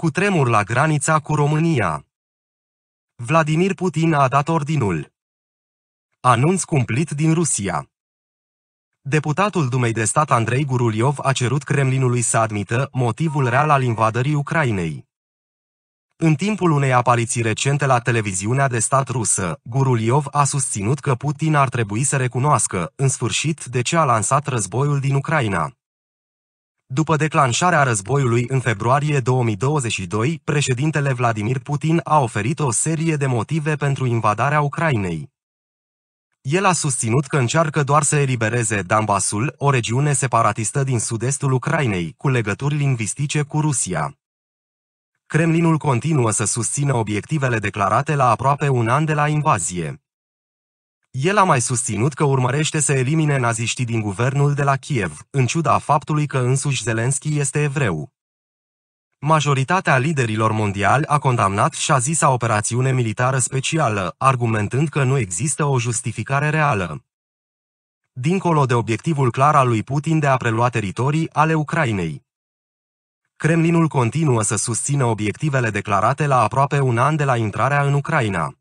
Cu tremur la granița cu România. Vladimir Putin a dat ordinul. Anunț cumplit din Rusia. Deputatul Dumei de Stat Andrei Guruliov a cerut Kremlinului să admită motivul real al invadării Ucrainei. În timpul unei apariții recente la televiziunea de stat rusă, Guruliov a susținut că Putin ar trebui să recunoască, în sfârșit, de ce a lansat războiul din Ucraina. După declanșarea războiului în februarie 2022, președintele Vladimir Putin a oferit o serie de motive pentru invadarea Ucrainei. El a susținut că încearcă doar să elibereze Dambasul, o regiune separatistă din sud-estul Ucrainei, cu legături lingvistice cu Rusia. Kremlinul continuă să susțină obiectivele declarate la aproape un an de la invazie. El a mai susținut că urmărește să elimine naziștii din guvernul de la Kiev, în ciuda faptului că însuși Zelenski este evreu. Majoritatea liderilor mondiali a condamnat și a zis a operațiune militară specială, argumentând că nu există o justificare reală. Dincolo de obiectivul clar al lui Putin de a prelua teritorii ale Ucrainei. Kremlinul continuă să susțină obiectivele declarate la aproape un an de la intrarea în Ucraina.